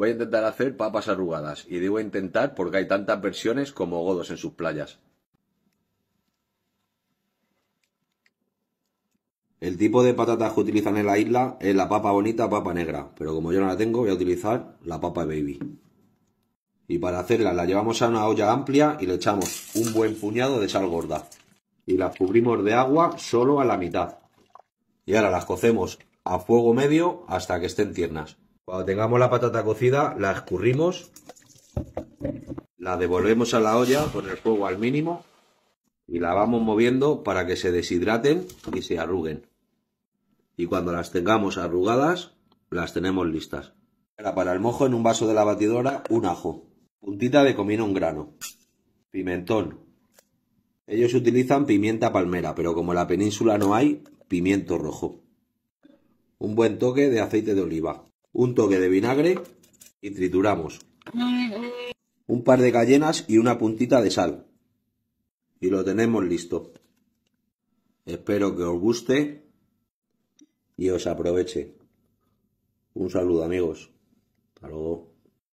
Voy a intentar hacer papas arrugadas. Y digo intentar porque hay tantas versiones como godos en sus playas. El tipo de patatas que utilizan en la isla es la papa bonita, papa negra, pero como yo no la tengo voy a utilizar la papa baby. Y para hacerla la llevamos a una olla amplia y le echamos un buen puñado de sal gorda. Y las cubrimos de agua solo a la mitad. Y ahora las cocemos a fuego medio hasta que estén tiernas. Cuando tengamos la patata cocida, la escurrimos, la devolvemos a la olla con el fuego al mínimo y la vamos moviendo para que se deshidraten y se arruguen. Y cuando las tengamos arrugadas, las tenemos listas. para el mojo en un vaso de la batidora, un ajo, puntita de comino un grano, pimentón. Ellos utilizan pimienta palmera, pero como en la península no hay, pimiento rojo. Un buen toque de aceite de oliva un toque de vinagre y trituramos. Un par de gallenas y una puntita de sal. Y lo tenemos listo. Espero que os guste y os aproveche. Un saludo amigos.